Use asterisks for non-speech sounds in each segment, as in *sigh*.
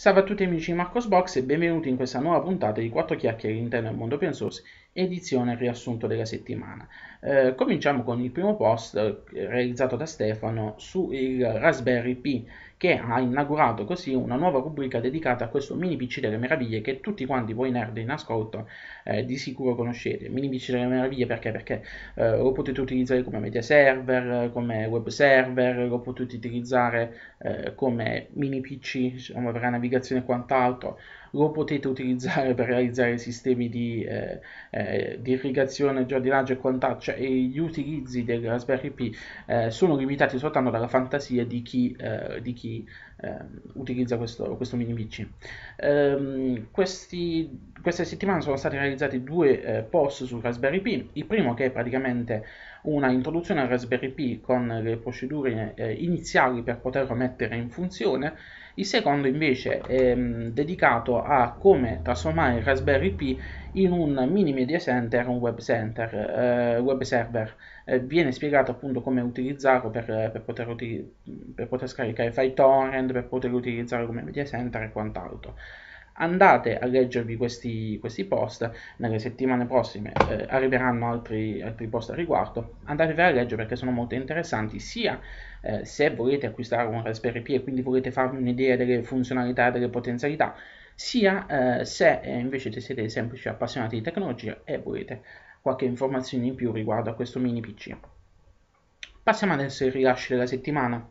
Salve a tutti amici di Marcosbox e benvenuti in questa nuova puntata di 4 chiacchiere all'interno del mondo open source edizione riassunto della settimana. Eh, cominciamo con il primo post eh, realizzato da Stefano sul Raspberry Pi che ha inaugurato così una nuova rubrica dedicata a questo mini PC delle meraviglie che tutti quanti voi nerd in ascolto eh, di sicuro conoscete. Mini PC delle meraviglie perché? Perché eh, lo potete utilizzare come media server, come web server, lo potete utilizzare eh, come mini PC diciamo, per la navigazione e quant'altro lo potete utilizzare per realizzare sistemi di, eh, eh, di irrigazione, giardinaggio e quant'altro, cioè, e gli utilizzi del Raspberry Pi eh, sono limitati soltanto dalla fantasia di chi, eh, di chi ehm, utilizza questo, questo mini PC. Ehm, questi, questa settimana sono stati realizzati due eh, post su Raspberry Pi, il primo che è praticamente una introduzione al Raspberry Pi con le procedure eh, iniziali per poterlo mettere in funzione il secondo invece è ehm, dedicato a come trasformare il Raspberry Pi in un mini media center, un web center, eh, web server. Eh, viene spiegato appunto come utilizzarlo per, per, poter, uti- per poter scaricare file torrent, per poter utilizzarlo come media center e quant'altro andate a leggervi questi, questi post, nelle settimane prossime eh, arriveranno altri, altri, post a riguardo, andateveli a leggere perché sono molto interessanti sia eh, se volete acquistare un Raspberry Pi e quindi volete farvi un'idea delle funzionalità e delle potenzialità, sia eh, se eh, invece siete semplici appassionati di tecnologia e volete qualche informazione in più riguardo a questo mini PC. Passiamo adesso ai rilasci della settimana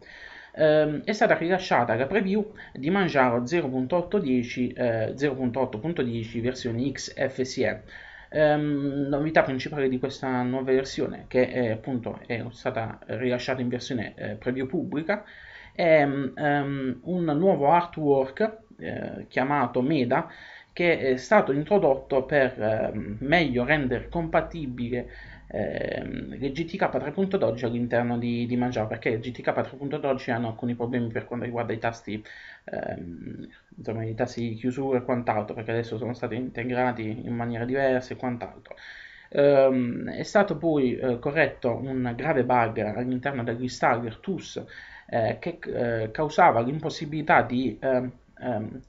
ehm, è stata rilasciata la preview di Manjaro 0.8.10 eh, 0.8.10 versione XFSE. Um, ehm, novità principale di questa nuova versione che è, appunto è stata rilasciata in versione eh, preview pubblica è um, un nuovo artwork eh, chiamato Meda che è stato introdotto per eh, meglio rendere compatibile ehm, le GTK 3.12 all'interno di, di Manjaro, perché le GTK 3.12 hanno alcuni problemi per quanto riguarda i tasti, ehm, insomma, i tasti di chiusura e quant'altro, perché adesso sono stati integrati in maniera diversa e quant'altro. Ehm, è stato poi eh, corretto un grave bug all'interno dell'installer TUS eh, che eh, causava l'impossibilità di ehm, ehm,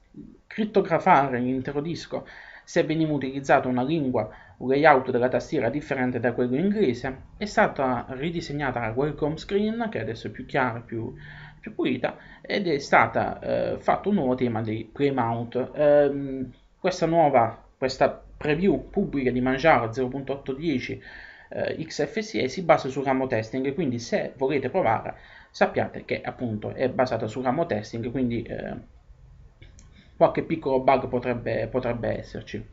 crittografare l'intero disco se veniva utilizzata una lingua un layout della tastiera differente da quello inglese, è stata ridisegnata la welcome screen, che adesso è più chiara, più, più pulita, ed è stata eh, fatto un nuovo tema di pre-mount. Ehm, questa nuova, questa preview pubblica di Manjaro 0.810 eh, XFCE si basa sul ramo testing, quindi se volete provare sappiate che appunto è basata sul ramo testing, quindi eh, qualche piccolo bug potrebbe, potrebbe esserci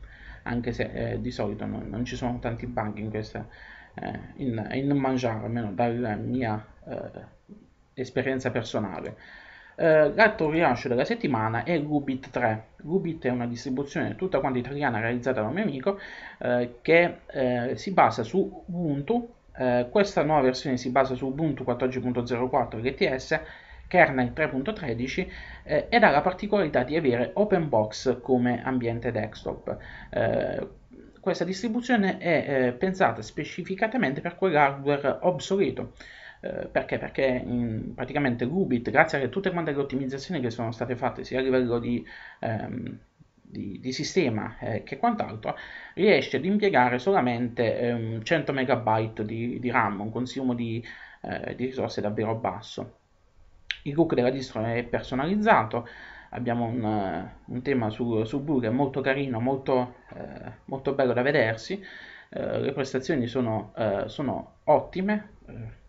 anche se eh, di solito non, non, ci sono tanti bug in questa eh, in, in Manjar, almeno dalla mia eh, esperienza personale. l'altro eh, rilascio della settimana è Rubit 3. Rubit è una distribuzione tutta quanta italiana realizzata da un mio amico eh, che si basa su Ubuntu. questa nuova versione si basa su Ubuntu 14.04 LTS kernel 3.13 eh, ed ha la particolarità di avere OpenBox come ambiente desktop. Eh, questa distribuzione è eh, pensata specificatamente per quell'hardware obsoleto, eh, perché? Perché in, praticamente Rubit, grazie a tutte quante le ottimizzazioni che sono state fatte sia a livello di, ehm, di, di sistema eh, che quant'altro, riesce ad impiegare solamente ehm, 100 MB di, di, RAM, un consumo di, eh, di risorse davvero basso il cook della distro è personalizzato abbiamo un, eh, un tema su, su è molto carino, molto, eh, molto, bello da vedersi eh, le prestazioni sono, eh, sono ottime eh,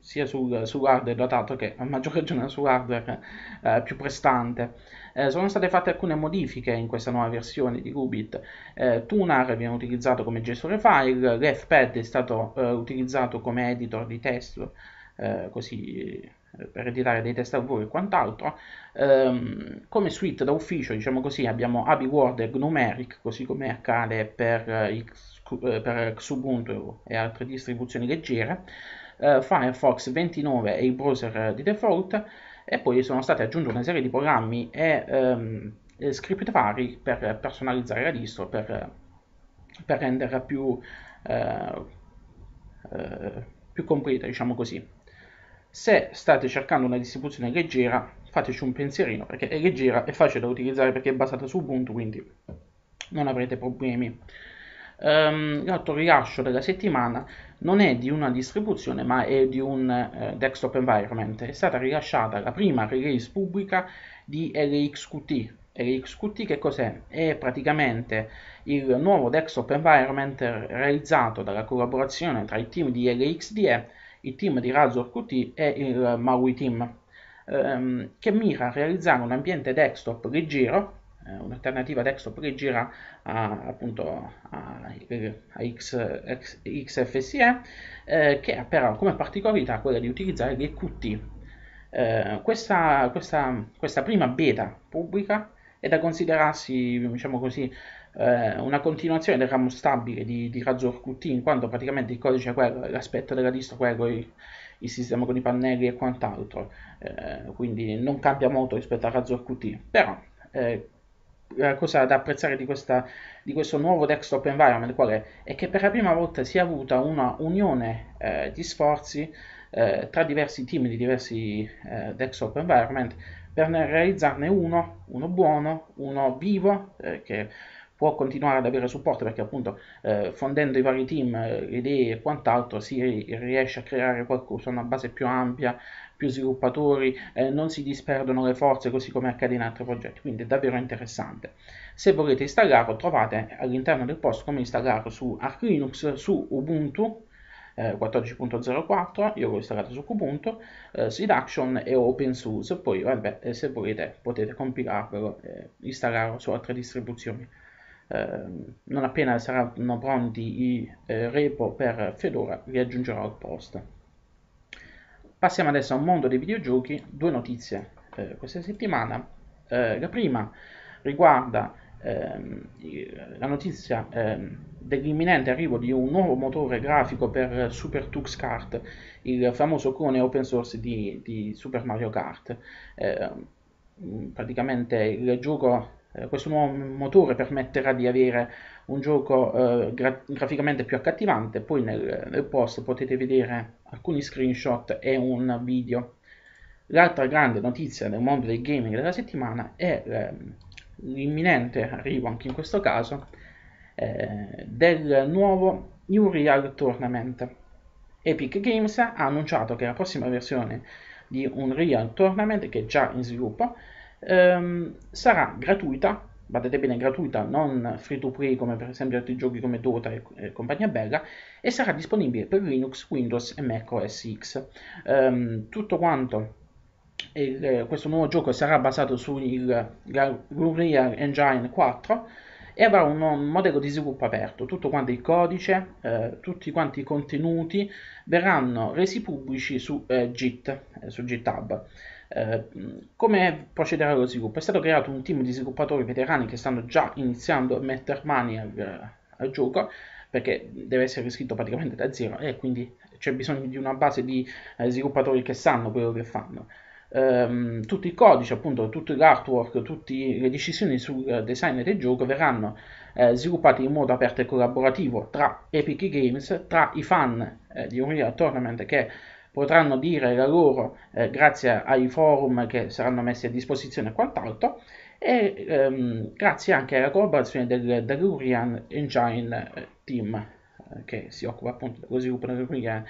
sia sul, hardware datato che a maggior ragione sull'hardware eh, più prestante. Eh, sono state fatte alcune modifiche in questa nuova versione di Qubit. Eh, Tunar viene utilizzato come gestore file, l'FPAD è stato utilizzato come editor di testo, così per tirare dei test a voi e quant'altro. Ehm, come suite da ufficio, diciamo così, abbiamo Abi Word e Gnumeric, così come accade per, eh, il, eh, per Xubuntu e altre distribuzioni leggere, eh, Firefox 29 e il browser di default, e poi sono state aggiunte una serie di programmi e ehm, script vari per personalizzare la distro, per, per renderla più, eh, eh, più completa, diciamo così. Se state cercando una distribuzione leggera, fateci un pensierino perché è leggera e facile da utilizzare perché è basata su Ubuntu, quindi non avrete problemi. Um, l'altro rilascio della settimana non è di una distribuzione ma è di un uh, desktop environment. È stata rilasciata la prima release pubblica di LXQT. LXQT che cos'è? È praticamente il nuovo desktop environment realizzato dalla collaborazione tra i team di LXDE il team di Razor Qt è il MAUI Team, ehm, che mira a realizzare un ambiente desktop leggero, eh, un'alternativa desktop leggera a, appunto a, a X, X, XFSE, eh, che ha però come particolarità quella di utilizzare le Qt. Eh, questa, questa, questa prima beta pubblica è da considerarsi, diciamo così, eh, una continuazione del ramo stabile di, di razzo RQT in quanto praticamente il codice è quello, l'aspetto della lista è quello, il, il, sistema con i pannelli e quant'altro, eh, quindi non cambia molto rispetto al razzo QT, però eh, la cosa da apprezzare di, questa, di, questo nuovo desktop environment qual è? è che per la prima volta si è avuta una unione eh, di sforzi eh, tra diversi team di diversi eh, desktop environment per realizzarne uno, uno buono, uno vivo, eh, che può continuare ad avere supporto perché appunto eh, fondendo i vari team, le eh, idee e quant'altro si riesce a creare qualcosa, una base più ampia, più sviluppatori, eh, non si disperdono le forze così come accade in altri progetti, quindi è davvero interessante. Se volete installarlo trovate all'interno del post come installarlo su Arch Linux, su Ubuntu, 14.04, eh, io l'ho installato su Ubuntu, eh, Seduction è open source, poi vabbè, eh, se volete potete compilarvelo e installarlo su altre distribuzioni. Ehm, non appena saranno pronti i eh, repo per Fedora li aggiungerò al post. Passiamo adesso a un mondo dei videogiochi, due notizie eh, questa settimana. Eh, la prima riguarda ehm, la notizia ehm, dell'imminente arrivo di un nuovo motore grafico per Super Tux Kart, il famoso clone open source di, di Super Mario Kart. Eh, praticamente il gioco eh, questo nuovo motore permetterà di avere un gioco eh, gra graficamente più accattivante, poi nel, nel post potete vedere alcuni screenshot e un video. L'altra grande notizia nel mondo del gaming della settimana è ehm, l'imminente arrivo, anche in questo caso, eh, del nuovo Unreal Tournament. Epic Games ha annunciato che la prossima versione di Unreal Tournament, che è già in sviluppo, ehm, sarà gratuita, badate bene gratuita, non free to play come per esempio altri giochi come Dota e, e compagnia bella, e sarà disponibile per Linux, Windows e Mac OS X. Ehm, tutto quanto il, questo nuovo gioco sarà basato sull'Unreal Engine 4 e avrà un, modello di sviluppo aperto, tutto quanto il codice, eh, tutti quanti i contenuti verranno resi pubblici su eh, Git, eh, su GitHub. Eh, come procederà lo sviluppo? È stato creato un team di sviluppatori veterani che stanno già iniziando a mettere mani al, eh, al gioco perché deve essere scritto praticamente da zero e quindi c'è bisogno di una base di eh, sviluppatori che sanno quello che fanno. Um, tutto il codice, appunto, tutto l'artwork, tutte le decisioni sul eh, design del gioco verranno eh, sviluppate in modo aperto e collaborativo tra Epic Games, tra i fan eh, di Unreal Tournament che potranno dire la loro eh, grazie ai forum che saranno messi a disposizione e quant'altro e ehm, grazie anche alla collaborazione del, dell'Urian Engine eh, Team eh, che si occupa appunto dello sviluppo del dell'Urian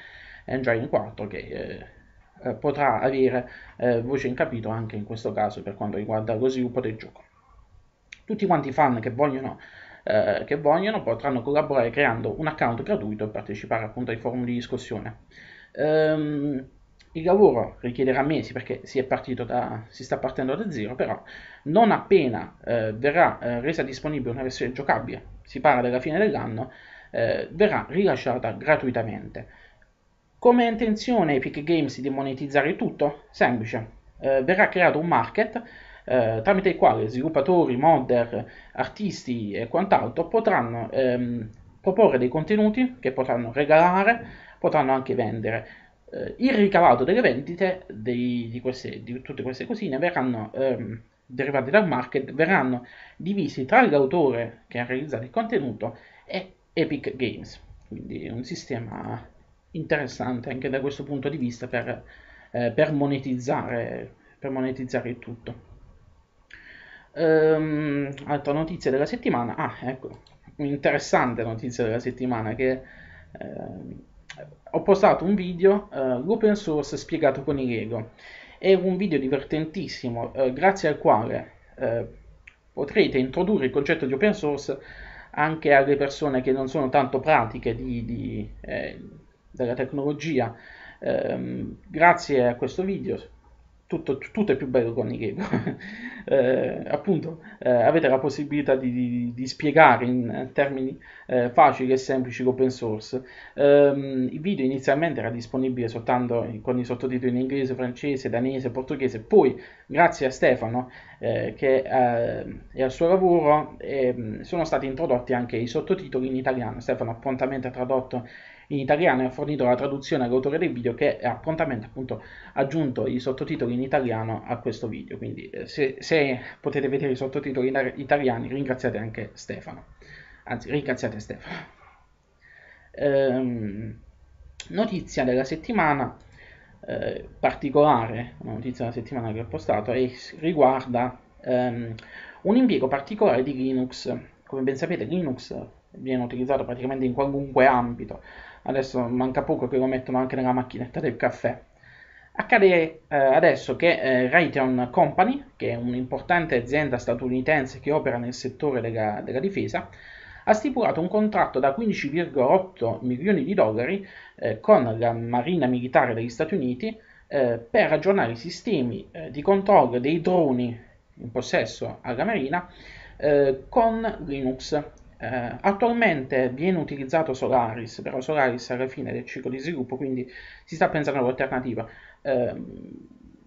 Engine 4 che eh, eh, potrà avere eh, voce in capitolo anche in questo caso per quanto riguarda lo sviluppo del gioco. Tutti quanti i fan che vogliono, che vogliono potranno collaborare creando un account gratuito e partecipare appunto ai forum di discussione. Um, il lavoro richiederà mesi perché si, da, si, sta partendo da zero, però non appena eh, verrà eh, resa disponibile una versione giocabile, si parla della fine dell'anno, eh, verrà rilasciata gratuitamente. Come intenzione Epic Games di monetizzare tutto? Semplice, eh, verrà creato un market eh, tramite il quale sviluppatori, modder, artisti e quant'altro potranno ehm, proporre dei contenuti che potranno regalare potranno anche vendere. Eh, il ricavato delle vendite dei, di, queste, di, tutte queste cosine verranno ehm, derivati dal market, verranno divisi tra l'autore che ha realizzato il contenuto e Epic Games. Quindi un sistema interessante anche da questo punto di vista per, eh, per, monetizzare, per monetizzare, il tutto. Ehm, altra notizia della settimana, ah ecco, un'interessante notizia della settimana che... Eh, ho postato un video eh, open source spiegato con i Lego. È un video divertentissimo eh, grazie al quale eh, potrete introdurre il concetto di open source anche alle persone che non sono tanto pratiche di, di, eh, della tecnologia. Ehm, grazie a questo video tutto, tutto, è più bello con Nintendo. *laughs* eh, appunto, eh, avete la possibilità di, di, di spiegare in termini eh, facili e semplici l'open source. Ehm, il video inizialmente era disponibile soltanto con i sottotitoli in inglese, francese, danese, portoghese. Poi, grazie a Stefano eh, che, e eh, al suo lavoro, ehm, sono stati introdotti anche i sottotitoli in italiano. Stefano prontamente ha tradotto in italiano e ho fornito la traduzione all'autore del video che ha appuntamento appunto aggiunto i sottotitoli in italiano a questo video. Quindi eh, se, se potete vedere i sottotitoli in italiani ringraziate anche Stefano, anzi ringraziate Stefano. Ehm, notizia della settimana eh, particolare, una notizia della settimana che ho postato, e riguarda ehm, un impiego particolare di Linux. Come ben sapete Linux viene utilizzato praticamente in qualunque ambito, adesso manca poco che lo mettono anche nella macchinetta del caffè. Accade eh, adesso che eh, Raytheon Company, che è un'importante azienda statunitense che opera nel settore della, della difesa, ha stipulato un contratto da 15,8 milioni di dollari eh, con la Marina Militare degli Stati Uniti eh, per aggiornare i sistemi eh, di controllo dei droni in possesso alla Marina eh, con Linux eh, attualmente viene utilizzato Solaris, però Solaris è alla fine del ciclo di sviluppo, quindi si sta pensando all'alternativa. Eh,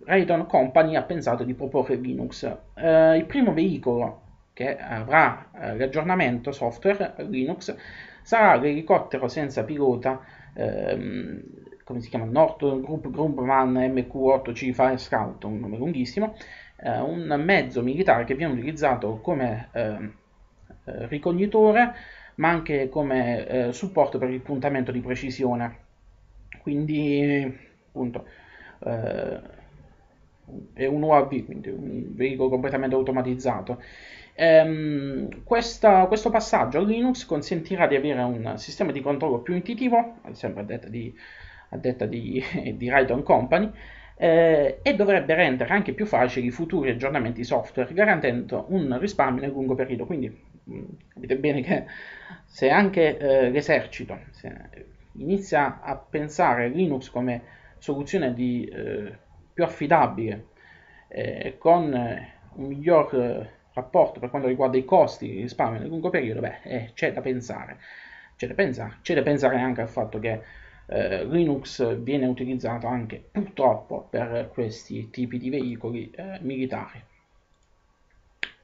Raytheon Company ha pensato di proporre Linux. Eh, il primo veicolo che avrà eh, l'aggiornamento software Linux sarà l'elicottero senza pilota, ehm, come si chiama, Norton Group Grumman MQ-8C Fire Scout, un nome lunghissimo, eh, un mezzo militare che viene utilizzato come ehm, eh, ricognitore, ma anche come eh, supporto per il puntamento di precisione. Quindi, appunto, eh, è un UAV, quindi un veicolo completamente automatizzato. Ehm, questa, questo passaggio a Linux consentirà di avere un sistema di controllo più intuitivo, sempre a detta di, a detta di, *laughs* di Raytheon Company, eh, e dovrebbe rendere anche più facili i futuri aggiornamenti software, garantendo un risparmio nel lungo periodo. Quindi capite bene che se anche eh, l'esercito inizia a pensare Linux come soluzione di, eh, più affidabile, eh, con eh, un miglior eh, rapporto per quanto riguarda i costi, di risparmio nel lungo periodo, beh, eh, c'è da pensare. C'è da pensare, c'è da pensare anche al fatto che Linux viene utilizzato anche purtroppo per questi tipi di veicoli militari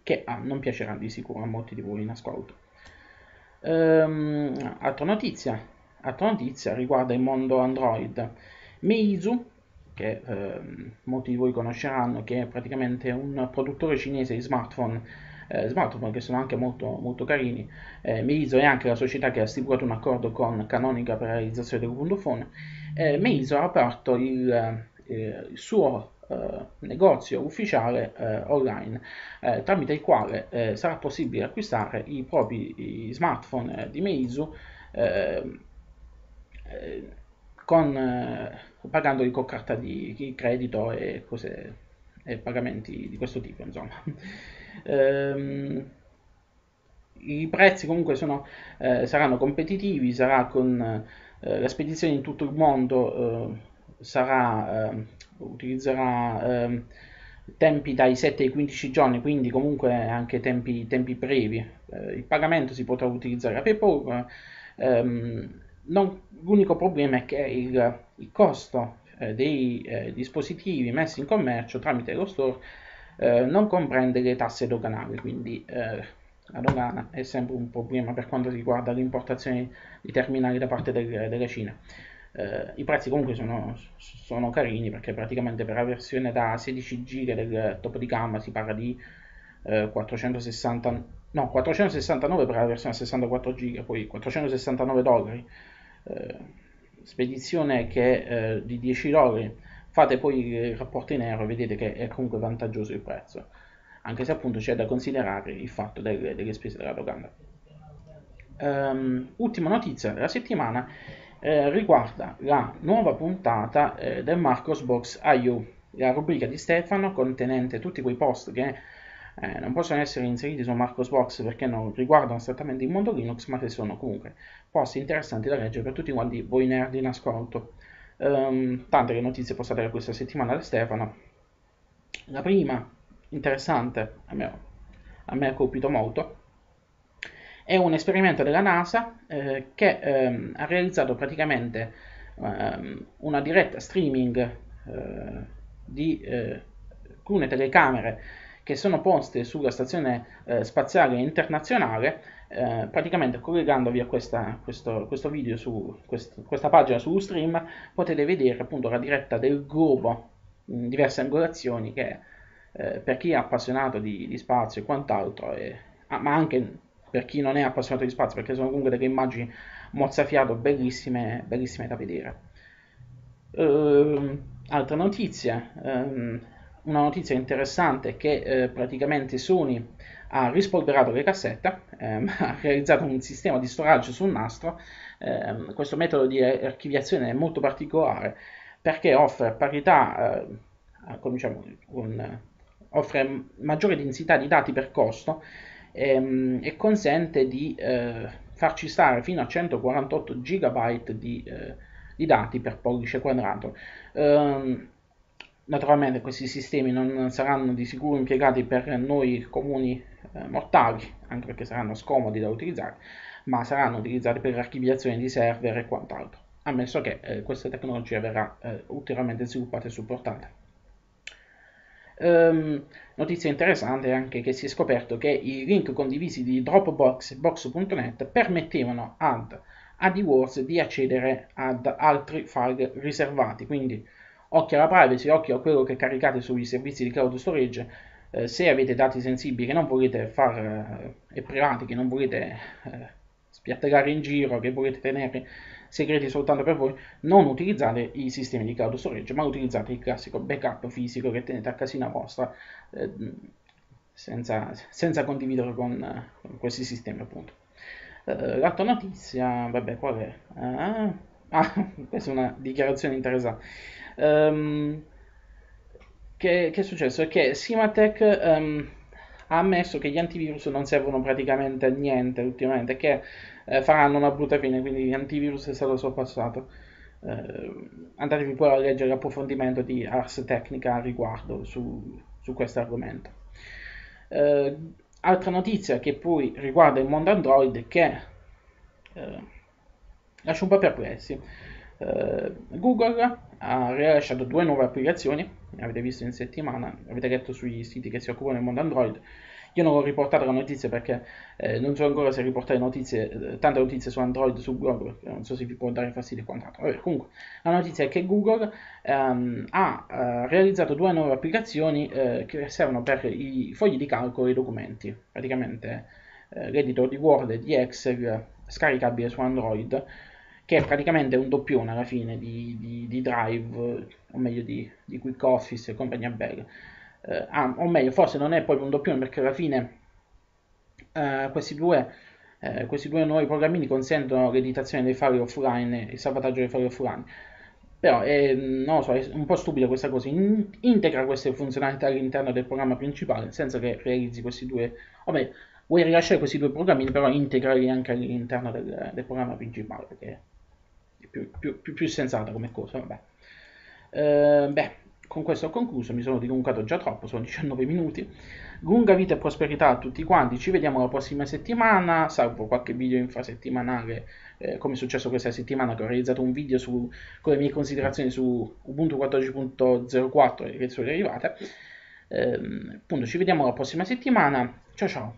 che ah, non piacerà di sicuro a molti di voi in ascolto. Ehm, altra, notizia, altra notizia riguarda il mondo Android. Meizu, che eh, molti di voi conosceranno, che è praticamente un produttore cinese di smartphone, eh, smartphone che sono anche molto, molto carini. Eh, Meizu è anche la società che ha stipulato un accordo con Canonica per la realizzazione del Ubuntu Phone. Eh, Meizu ha aperto il, eh, il suo eh, negozio ufficiale eh, online eh, tramite il quale sarà possibile acquistare i propri i smartphone di Meizu con, pagandoli con carta di credito e cose e pagamenti di questo tipo, insomma. *laughs* ehm, I prezzi comunque sono, eh, saranno competitivi, sarà con eh, la spedizione in tutto il mondo, eh, sarà ehm, utilizzerà ehm, tempi dai 7 ai 15 giorni, quindi comunque anche tempi, tempi brevi. Eh, il pagamento si potrà utilizzare a PayPal, ehm, non, l'unico problema è che il, il costo eh, dei eh, dispositivi messi in commercio tramite lo store eh, non comprende le tasse doganali, quindi eh, la dogana è sempre un problema per quanto riguarda l'importazione di terminali da parte del, della Cina eh, i prezzi comunque sono, sono, carini perché praticamente per la versione da 16 giga del top di gamma si parla di eh, 460, no, 469 per la versione 64 giga, poi 469 dollari. Eh, spedizione che eh, di 10 dollari fate poi il rapporto in euro e vedete che è comunque vantaggioso il prezzo anche se appunto c'è da considerare il fatto delle, delle spese della dogana um, ehm, ultima notizia della settimana eh, riguarda la nuova puntata eh, del Marcos Box IU, la rubrica di Stefano contenente tutti quei post che eh, non possono essere inseriti su Marcos Box perché non riguardano esattamente il mondo Linux, ma che sono comunque post interessanti da leggere per tutti quanti voi nerd in ascolto. Um, tante le notizie postate da questa settimana da Stefano. La prima, interessante, a me ha colpito molto, è un esperimento della NASA eh, che ehm, ha realizzato praticamente ehm, una diretta streaming eh, di eh, alcune telecamere che sono poste sulla stazione eh, spaziale internazionale, eh, praticamente collegandovi a questa, questo, questo, video su quest, questa pagina su stream, potete vedere appunto la diretta del globo in diverse angolazioni che eh, per chi è appassionato di, di spazio e quant'altro, e, ma anche per chi non è appassionato di spazio, perché sono comunque delle immagini mozzafiato bellissime, bellissime da vedere. Uh, altra notizia, um, una notizia interessante è che uh, praticamente Sony ha rispolverato le cassette, um, *laughs* ha realizzato un sistema di storage sul nastro, um, questo metodo di archiviazione è molto particolare perché offre parità, uh, diciamo, un, offre maggiore densità di dati per costo, e, ehm, e consente di eh, farci stare fino a 148 GB di, eh, di dati per pollice quadrato. Eh, naturalmente questi sistemi non saranno di sicuro impiegati per noi comuni eh, mortali, anche perché saranno scomodi da utilizzare, ma saranno utilizzati per archiviazione di server e quant'altro, ammesso che eh, questa tecnologia verrà eh, ulteriormente sviluppata e supportata. Um, notizia interessante è anche che si è scoperto che i link condivisi di Dropbox e Box.net permettevano ad AdWords di accedere ad altri file riservati, quindi occhio alla privacy, occhio a quello che caricate sui servizi di cloud storage, eh, se avete dati sensibili che non volete far eh, e privati che non volete eh, spiattellare in giro, che volete tenere segreti soltanto per voi, non utilizzate i sistemi di cloud storage, ma utilizzate il classico backup fisico che tenete a casina vostra eh, senza, senza condividere con, con, questi sistemi appunto. Eh, l'altra notizia, vabbè, qual è? Ah, *laughs* ah, questa è una dichiarazione interessante. Um, che, che, è successo? È che Simatech um, ha ammesso che gli antivirus non servono praticamente a niente ultimamente, che eh, faranno una brutta fine, quindi antivirus è stato sorpassato. Eh, andatevi poi a leggere l'approfondimento di Ars Technica a riguardo su, su questo argomento. Eh, altra notizia che poi riguarda il mondo Android che eh, lascia un po' perplessi. Eh, Google ha rilasciato due nuove applicazioni, avete visto in settimana, avete letto sugli siti che si occupano del mondo Android, io non ho riportato la notizia perché eh, non so ancora se riportare notizie, eh, tante notizie su Android, su Google, non so se vi può dare fastidio o quant'altro. Vabbè, comunque, la notizia è che Google ehm, ha eh, realizzato due nuove applicazioni eh, che servono per i fogli di calcolo e i documenti. Praticamente eh, l'editor di Word e di Excel scaricabile su Android, che è praticamente un doppione alla fine di, di, di Drive, o meglio di, di QuickOffice e compagnia bella eh, ah, o meglio forse non è poi un doppione perché alla fine eh, questi due eh, questi due nuovi programmi consentono l'editazione dei file offline, e il salvataggio dei file offline. Però è, non so, è un po' stupida questa cosa. In, integra queste funzionalità all'interno del programma principale, senza che realizzi questi due, o meglio, vuoi rilasciare questi due programmi, però integrali anche all'interno del, del programma principale, perché è più, più, più, più sensata come cosa. Vabbè. Eh, beh, con questo ho concluso, mi sono dilungato già troppo, sono 19 minuti. Lunga vita e prosperità a tutti quanti, ci vediamo la prossima settimana, salvo qualche video infrasettimanale, eh, come è successo questa settimana che ho realizzato un video su, con le mie considerazioni su Ubuntu 14.04 e le sue derivate. Eh, appunto, ci vediamo la prossima settimana, ciao ciao!